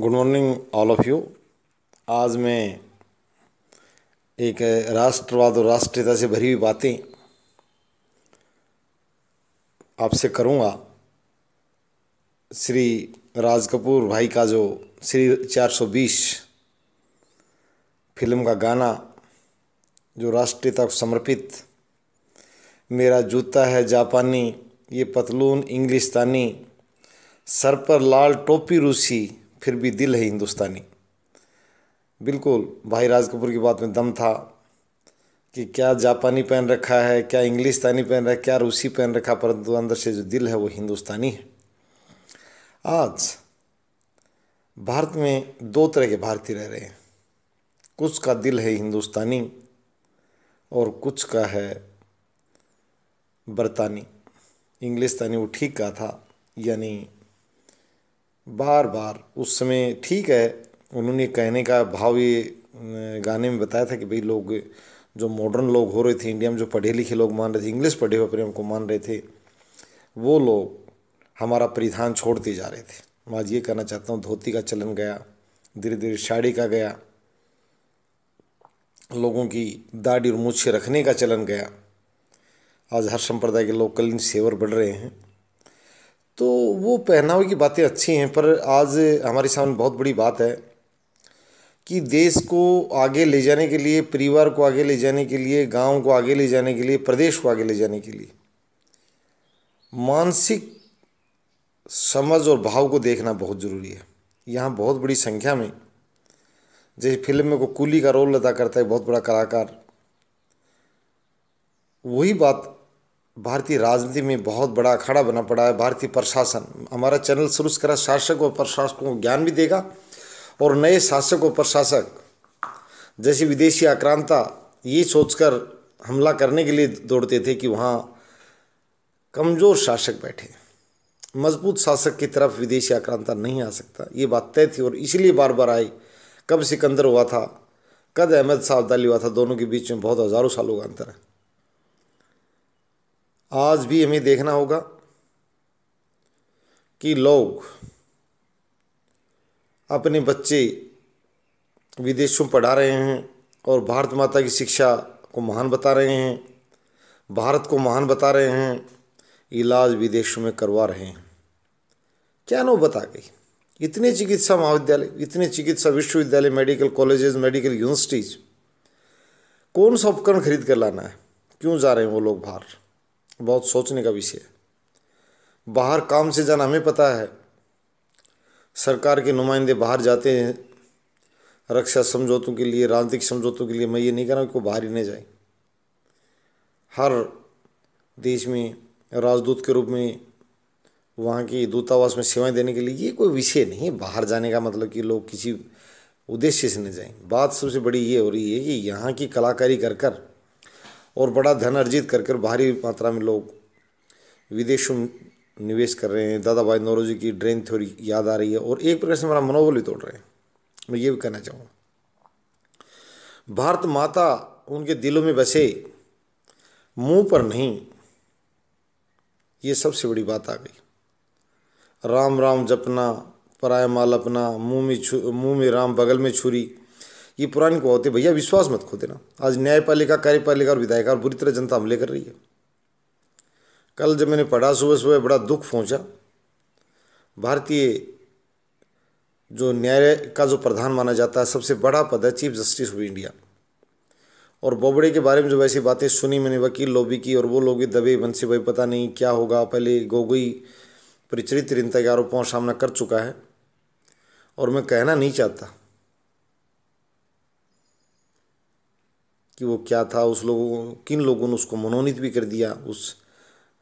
good morning all of you आज मैं एक राष्ट्रवाद और राष्ट्रीयता से भरी हुई बातें आपसे करूंगा श्री राज कपूर भाई का जो श्री 420 फिल्म का गाना जो राष्ट्रीयता को समर्पित मेरा जूता है जापानी ये पतलून इंग्लिश सर पर लाल टोपी रूसी फिर भी दिल है हिंदुस्तानी बिल्कुल भाई राज कपूर की बात में दम था कि क्या जापानी पहन रखा है क्या इंग्लिशतानी पहन रखा है क्या रूसी पहन रखा परंतु अंदर से जो दिल है वो हिंदुस्तानी है आज भारत में दो तरह के भारतीय रह रहे हैं कुछ का दिल है हिंदुस्तानी और कुछ का है बरतानी इंग्लिशतानी वो ठीक का था यानी बार बार उस समय ठीक है उन्होंने कहने का भाव ये गाने में बताया था कि भाई लोग जो मॉडर्न लोग हो रहे थे इंडिया में जो पढ़े लिखे लोग मान रहे थे इंग्लिश पढ़े हुए प्रेम को मान रहे थे वो लोग हमारा परिधान छोड़ते जा रहे थे मैं आज ये कहना चाहता हूँ धोती का चलन गया धीरे धीरे साड़ी का गया लोगों की दाढ़ी और मूछे रखने का चलन गया आज हर संप्रदाय के लोग कलिन सेवर बढ़ रहे हैं तो वो पहनावे की बातें अच्छी हैं पर आज हमारे सामने बहुत बड़ी बात है कि देश को आगे ले जाने के लिए परिवार को आगे ले जाने के लिए गांव को आगे ले जाने के लिए प्रदेश को आगे ले जाने के लिए मानसिक समझ और भाव को देखना बहुत ज़रूरी है यहाँ बहुत बड़ी संख्या में जैसे फिल्म में को कूली का रोल अदा करता है बहुत बड़ा कलाकार वही बात भारतीय राजनीति में बहुत बड़ा अखाड़ा बना पड़ा है भारतीय प्रशासन हमारा चैनल शुरू करा शासक और प्रशासकों को ज्ञान भी देगा और नए शासक और प्रशासक जैसे विदेशी आक्रांता ये सोचकर हमला करने के लिए दौड़ते थे कि वहाँ कमज़ोर शासक बैठे मजबूत शासक की तरफ विदेशी आक्रांता नहीं आ सकता ये बात तय थी और इसलिए बार बार आई कब सिकंदर हुआ था कद अहमद साहब दाली हुआ था दोनों के बीच में बहुत हज़ारों सालों का अंतर है आज भी हमें देखना होगा कि लोग अपने बच्चे विदेशों पढ़ा रहे हैं और भारत माता की शिक्षा को महान बता रहे हैं भारत को महान बता रहे हैं इलाज विदेशों में करवा रहे हैं क्या नो बता गई इतने चिकित्सा महाविद्यालय इतने चिकित्सा विश्वविद्यालय मेडिकल कॉलेजेस मेडिकल यूनिवर्सिटीज़ कौन सा उपकरण खरीद कर लाना है क्यों जा रहे हैं वो लोग बाहर बहुत सोचने का विषय है बाहर काम से जाना हमें पता है सरकार के नुमाइंदे बाहर जाते हैं रक्षा समझौतों के लिए राजनीतिक समझौतों के लिए मैं ये नहीं कह रहा हूँ कि बाहर ही नहीं जाए हर देश में राजदूत के रूप में वहाँ की दूतावास में सेवाएं देने के लिए ये कोई विषय नहीं है बाहर जाने का मतलब कि लोग किसी उद्देश्य से नहीं जाएं बात सबसे बड़ी ये हो रही है कि यहाँ की कलाकारी कर कर और बड़ा धन अर्जित कर कर भारी मात्रा में लोग विदेशों में निवेश कर रहे हैं दादा भाई नौरोजी की ड्रेन थ्योरी याद आ रही है और एक प्रकार से हमारा मनोबल भी तोड़ रहे हैं मैं ये भी कहना चाहूँगा भारत माता उनके दिलों में बसे मुंह पर नहीं ये सबसे बड़ी बात आ गई राम राम जपना पराया माल अपना मुंह में मुँह में राम बगल में छुरी ये पुरानी को होती भैया विश्वास मत खो देना आज न्यायपालिका कार्यपालिका और विधायिका और बुरी तरह जनता हमले कर रही है कल जब मैंने पढ़ा सुबह सुबह बड़ा दुख पहुंचा भारतीय जो न्याय का जो प्रधान माना जाता है सबसे बड़ा पद है चीफ जस्टिस ऑफ इंडिया और बोबड़े के बारे में जो वैसी बातें सुनी मैंने वकील लोबी की और वो लोग भी दबे बंसी भाई पता नहीं क्या होगा पहले गोगोई परिचरित रिंता के आरोपों का सामना कर चुका है और मैं कहना नहीं चाहता कि वो क्या था उस लोगों किन लोगों ने उसको मनोनीत भी कर दिया उस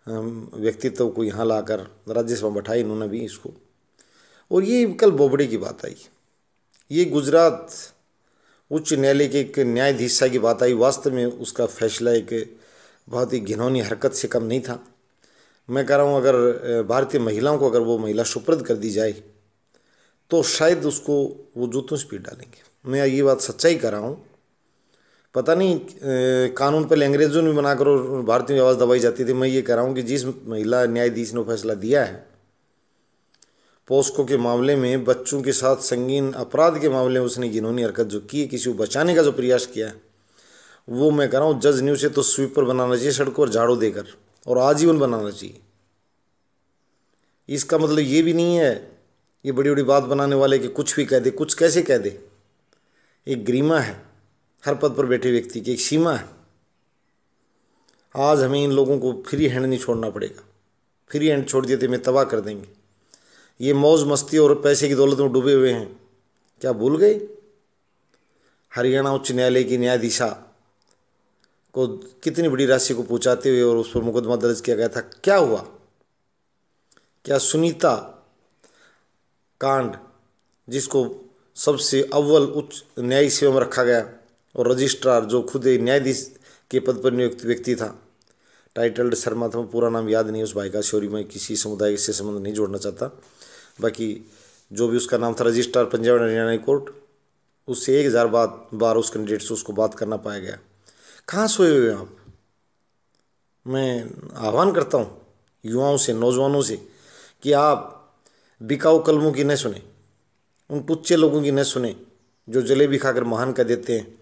व्यक्तित्व को यहाँ लाकर राज्यसभा बैठाई इन्होंने भी इसको और ये कल बोबड़े की बात आई ये गुजरात उच्च न्यायालय के एक न्यायाधीशा की बात आई वास्तव में उसका फैसला एक बहुत ही घिनौनी हरकत से कम नहीं था मैं कह रहा हूँ अगर भारतीय महिलाओं को अगर वो महिला सुप्रद कर दी जाए तो शायद उसको वो जूतों से पीट डालेंगे मैं ये बात सच्चाई कर रहा हूँ पता नहीं कानून पहले अंग्रेजों ने बनाकर और भारतीय आवाज़ दबाई जाती थी मैं ये कह रहा हूँ कि जिस महिला न्यायाधीश ने फैसला दिया है पोस्को के मामले में बच्चों के साथ संगीन अपराध के मामले में उसने जिन्होंने हरकत जो की किसी को बचाने का जो प्रयास किया है वो मैं कह रहा हूँ जज ने उसे तो स्वीपर बनाना चाहिए सड़कों पर झाड़ू देकर और आजीवन बनाना चाहिए इसका मतलब ये भी नहीं है ये बड़ी बड़ी बात बनाने वाले कि कुछ भी कह दे कुछ कैसे कह दे एक गरिमा है हर पद पर बैठे व्यक्ति की एक सीमा है आज हमें इन लोगों को फ्री हैंड नहीं छोड़ना पड़ेगा फ्री हैंड छोड़ दिए तो हमें तबाह कर देंगे ये मौज मस्ती और पैसे की दौलत में डूबे हुए हैं क्या भूल गए हरियाणा उच्च न्यायालय की न्यायाधीशा को कितनी बड़ी राशि को पहुँचाते हुए और उस पर मुकदमा दर्ज किया गया था क्या हुआ क्या सुनीता कांड जिसको सबसे अव्वल उच्च न्यायिक सेवा में रखा गया और रजिस्ट्रार जो खुद एक न्यायाधीश के पद पर नियुक्त व्यक्ति था टाइटल्ड शर्मा था पूरा नाम याद नहीं उस भाई का शोरी में किसी समुदाय से संबंध नहीं जोड़ना चाहता बाकी जो भी उसका नाम था रजिस्ट्रार पंजाब हरियाणा कोर्ट उससे एक हज़ार बाद बार उस कैंडिडेट से उसको बात करना पाया गया कहाँ सोए हुए आप मैं आह्वान करता हूँ युवाओं से नौजवानों से कि आप बिकाऊ कलमों की न सुने उन टुच्चे लोगों की न सुने जो जलेबी खाकर महान कह देते हैं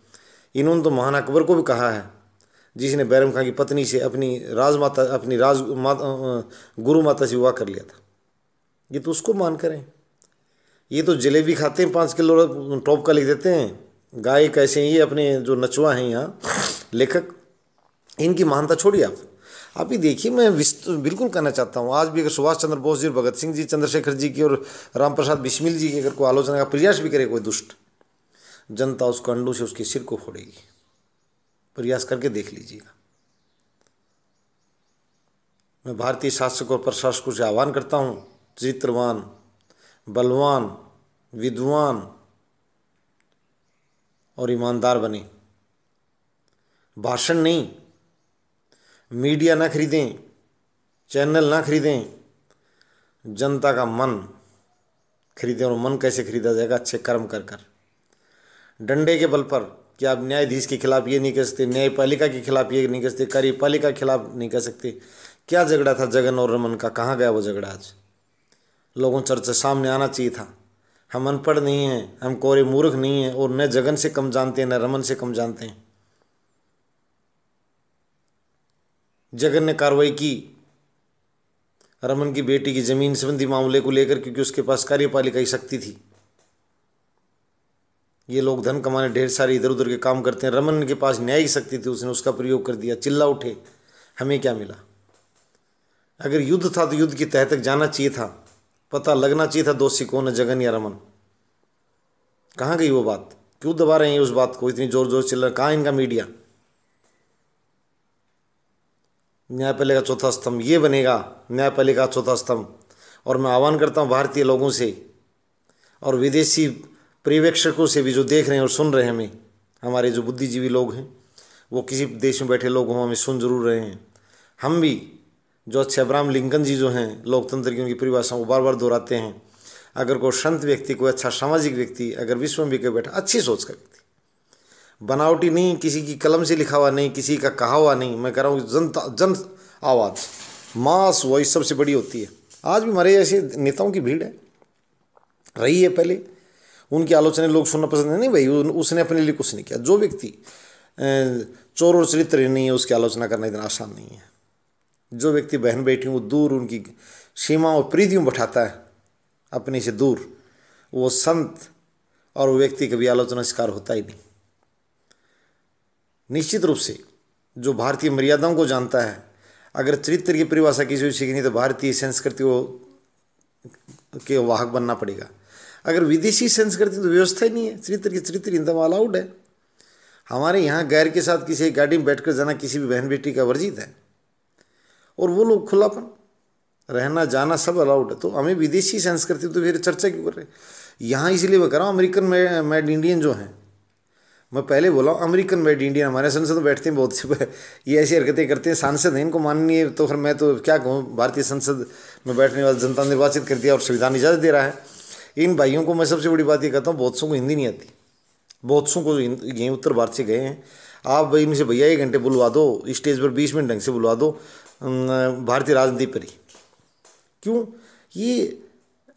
इन्होंने तो महान अकबर को भी कहा है जिसने बैरम खां की पत्नी से अपनी राजमाता अपनी राज माता गुरु माता से विवाह कर लिया था ये तो उसको मान करें ये तो जलेबी खाते हैं पाँच किलो टॉप का लिख देते हैं गाय कैसे हैं ये अपने जो नचवा हैं यहाँ लेखक इनकी महानता छोड़िए आप आप ही देखिए मैं बिल्कुल कहना चाहता हूँ आज भी अगर सुभाष चंद्र बोस जी और भगत सिंह जी चंद्रशेखर जी की और राम प्रसाद जी की अगर कोई आलोचना का प्रयास भी करे कोई दुष्ट जनता उसको अंडों से उसके सिर को फोड़ेगी प्रयास करके देख लीजिएगा मैं भारतीय शासक और प्रशासकों से आह्वान करता हूँ चरित्रवान बलवान विद्वान और ईमानदार बने भाषण नहीं मीडिया ना खरीदें चैनल ना खरीदें जनता का मन खरीदें और मन कैसे खरीदा जाएगा अच्छे कर्म कर कर डंडे के बल पर कि आप न्यायाधीश के खिलाफ ये नहीं कह सकते न्यायपालिका के खिलाफ ये नहीं कह सकते कार्यपालिका के खिलाफ नहीं कह सकते क्या झगड़ा था जगन और रमन का कहाँ गया वो झगड़ा आज लोगों चर्चा सामने आना चाहिए था हम अनपढ़ नहीं हैं हम कोरे मूर्ख नहीं हैं और न जगन से कम जानते हैं न रमन से कम जानते हैं जगन ने कार्रवाई की रमन की बेटी की जमीन संबंधी मामले को लेकर क्योंकि उसके पास कार्यपालिका की शक्ति थी ये लोग धन कमाने ढेर सारे इधर उधर के काम करते हैं रमन के पास न्याय शक्ति थी उसने उसका प्रयोग कर दिया चिल्ला उठे हमें क्या मिला अगर युद्ध था तो युद्ध की तह तक जाना चाहिए था पता लगना चाहिए था दोषी कौन है जगन या रमन कहाँ गई वो बात क्यों दबा रहे हैं उस बात को इतनी जोर जोर चिल्ला कहाँ इनका मीडिया न्यायपालिका चौथा स्तंभ ये बनेगा न्यायपालिका चौथा स्तंभ और मैं आह्वान करता हूँ भारतीय लोगों से और विदेशी पर्यवेक्षकों से भी जो देख रहे हैं और सुन रहे हैं हमें हमारे जो बुद्धिजीवी लोग हैं वो किसी देश में बैठे लोग हों हमें सुन जरूर रहे हैं हम भी जो अच्छे अब्राम लिंकन जी जो हैं लोकतंत्र की उनकी परिभाषा को बार बार दोहराते हैं अगर कोई संत व्यक्ति कोई अच्छा सामाजिक व्यक्ति अगर विश्व में भी कोई बैठा अच्छी सोच का व्यक्ति बनावटी नहीं किसी की कलम से लिखा हुआ नहीं किसी का कहा हुआ नहीं मैं कह रहा हूँ जनता जन आवाज़ मास वॉइस सबसे बड़ी होती है आज भी हमारे ऐसे नेताओं की भीड़ है रही है पहले उनकी आलोचना लोग सुनना पसंद है नहीं भाई उसने अपने लिए कुछ नहीं किया जो व्यक्ति चोर और चरित्र नहीं है उसकी आलोचना करना इतना आसान नहीं है जो व्यक्ति बहन बैठी वो दूर उनकी सीमा और प्रीतियों बैठाता है अपने से दूर वो संत और वो व्यक्ति कभी आलोचना शिकार होता ही नहीं निश्चित रूप से जो भारतीय मर्यादाओं को जानता है अगर चरित्र की परिभाषा किसी को सीखनी तो भारतीय संस्कृति को के वाहक बनना पड़ेगा अगर विदेशी संस्कृति तो व्यवस्था ही नहीं है चरित्र की चरित्र इंदम अलाउड है हमारे यहाँ गैर के साथ किसी एक गाड़ी में बैठकर जाना किसी भी बहन बेटी का वर्जित है और वो लोग खुलापन रहना जाना सब अलाउड है तो हमें विदेशी संस्कृति तो फिर चर्चा क्यों कर रहे यहाँ इसलिए मैं कर रहा हूँ अमेरिकन मेड इंडियन जो हैं मैं पहले बोला हूँ अमेरिकन मेड इंडियन हमारे संसद में बैठते हैं बहुत से ये ऐसी हरकतें करते हैं सांसद हैं इनको माननीय तो फिर मैं तो क्या कहूँ भारतीय संसद में बैठने वाली जनता निर्वाचित कर दिया और संविधान इजाज़त दे रहा है इन भाइयों को मैं सबसे बड़ी बात ये कहता हूँ बहुत सो को हिंदी नहीं आती बहुत सो को ये उत्तर भारत से गए हैं आप भाई इनसे भैया एक घंटे बुलवा दो स्टेज पर बीस मिनट ढंग से बुलवा दो भारतीय राजनीति पर ही क्यों ये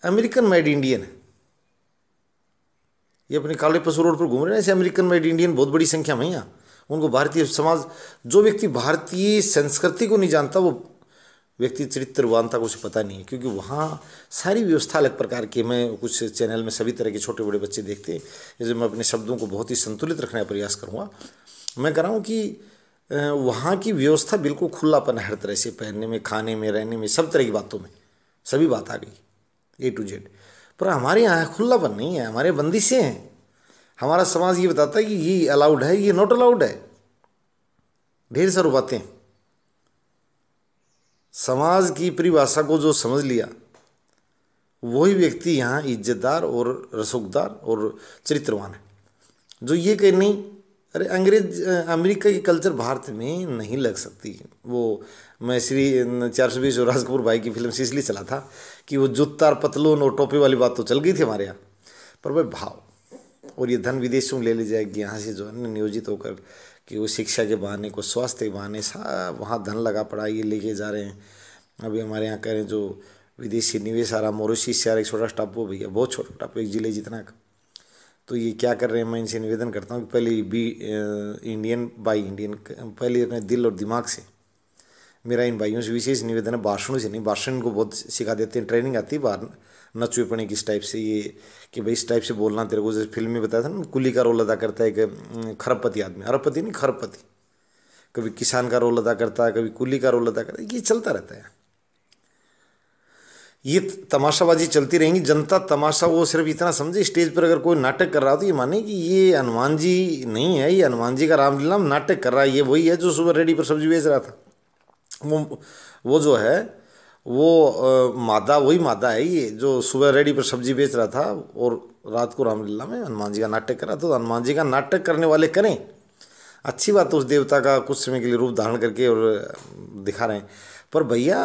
अमेरिकन मेड इंडियन है ये अपने काले पशु रोड पर घूम रहे हैं ऐसे अमेरिकन मेड इंडियन बहुत बड़ी संख्या में यहाँ उनको भारतीय समाज जो व्यक्ति भारतीय संस्कृति को नहीं जानता वो व्यक्ति चरित्रवानता कुछ पता नहीं है क्योंकि वहाँ सारी व्यवस्था अलग प्रकार की मैं कुछ चैनल में सभी तरह के छोटे बड़े बच्चे देखते हैं जैसे मैं अपने शब्दों को बहुत ही संतुलित रखने का प्रयास करूँगा मैं कह रहा हूँ कि वहाँ की व्यवस्था बिल्कुल खुलापन हर तरह से पहनने में खाने में रहने में सब तरह की बातों में सभी बात आ गई ए टू जेड पर हमारे यहाँ खुलापन नहीं है हमारे बंदिशें हैं हमारा समाज ये बताता है कि ये अलाउड है ये नॉट अलाउड है ढेर सारी बातें समाज की परिभाषा को जो समझ लिया वही व्यक्ति यहाँ इज्जतदार और रसोकदार और चरित्रवान है जो ये कह नहीं अरे अंग्रेज अमेरिका की कल्चर भारत में नहीं लग सकती वो मैं श्री चार सौ बीस राजपुर भाई की फिल्म से इसलिए चला था कि वो जुत्तार पतलून और टोपी वाली बात तो चल गई थी हमारे यहाँ पर भाई भाव और ये धन विदेशों में ले ली जाएगी यहाँ से जो है नियोजित होकर कि वो शिक्षा के बहाने को स्वास्थ्य के बहाने सा वहाँ धन लगा पड़ा ये लेके जा रहे हैं अभी हमारे यहाँ कह रहे हैं जो विदेशी निवेश आ रहा मोरूसी से आ रहा एक छोटा टापू भैया बहुत छोटा टापू एक जिले जितना का तो ये क्या कर रहे हैं मैं इनसे निवेदन करता हूँ कि पहले बी इंडियन बाई इंडियन पहले अपने दिल और दिमाग से मेरा इन भाइयों से विशेष निवेदन है बार्षणों से नहीं बार्षण को बहुत सिखा देते हैं ट्रेनिंग आती है बाहर नचुए पड़े किस टाइप से ये कि भाई इस टाइप से बोलना तेरे को जैसे फिल्म में बताया था ना कुली का रोल अदा करता है एक खरबपति आदमी अरबपति नहीं खरबपति कभी किसान का रोल अदा करता है कभी कुली का रोल अदा करता है ये चलता रहता है ये तमाशाबाजी चलती रहेंगी जनता तमाशा वो सिर्फ इतना समझे स्टेज पर अगर कोई नाटक कर रहा हो तो ये माने कि ये हनुमान जी नहीं है ये हनुमान जी का रामलीला नाटक कर रहा है ये वही है जो सुबह रेडी पर सब्जी बेच रहा था वो वो जो है वो मादा वही मादा है ये जो सुबह रेडी पर सब्जी बेच रहा था और रात को रामलीला में हनुमान जी का नाटक करा तो हनुमान जी का नाटक करने वाले करें अच्छी बात तो उस देवता का कुछ समय के लिए रूप धारण करके और दिखा रहे हैं पर भैया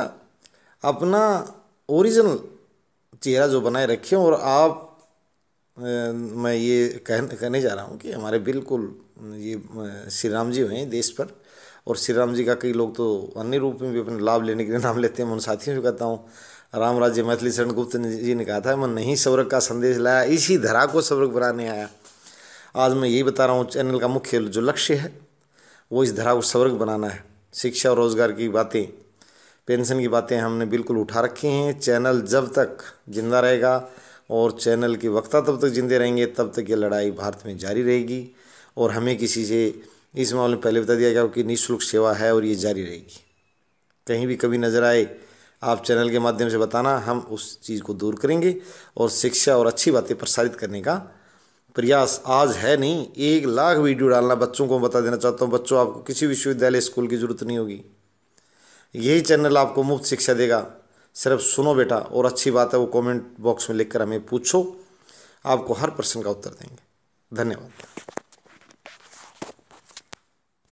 अपना ओरिजिनल चेहरा जो बनाए रखें और आप मैं ये कह कहने जा रहा हूँ कि हमारे बिल्कुल ये श्री राम जी हुए देश पर और श्री राम जी का कई लोग तो अन्य रूप में भी अपने लाभ लेने के लिए नाम लेते हैं मैं उन साथियों से कहता हूँ राम राज्य मैथिली शरण गुप्त जी ने कहा था मैं नहीं स्वर्ग का संदेश लाया इसी धरा को सवर्ग बनाने आया आज मैं यही बता रहा हूँ चैनल का मुख्य जो लक्ष्य है वो इस धरा को सवर्ग बनाना है शिक्षा और रोजगार की बातें पेंशन की बातें हमने बिल्कुल उठा रखी हैं चैनल जब तक जिंदा रहेगा और चैनल के वक्ता तब तक जिंदे रहेंगे तब तक ये लड़ाई भारत में जारी रहेगी और हमें किसी से इस मामले में पहले बता दिया गया कि निःशुल्क सेवा है और ये जारी रहेगी कहीं भी कभी नज़र आए आप चैनल के माध्यम से बताना हम उस चीज़ को दूर करेंगे और शिक्षा और अच्छी बातें प्रसारित करने का प्रयास आज है नहीं एक लाख वीडियो डालना बच्चों को बता देना चाहता हूँ बच्चों आपको किसी विश्वविद्यालय स्कूल की ज़रूरत नहीं होगी यही चैनल आपको मुफ्त शिक्षा देगा सिर्फ सुनो बेटा और अच्छी बात है वो कमेंट बॉक्स में लिखकर हमें पूछो आपको हर प्रश्न का उत्तर देंगे धन्यवाद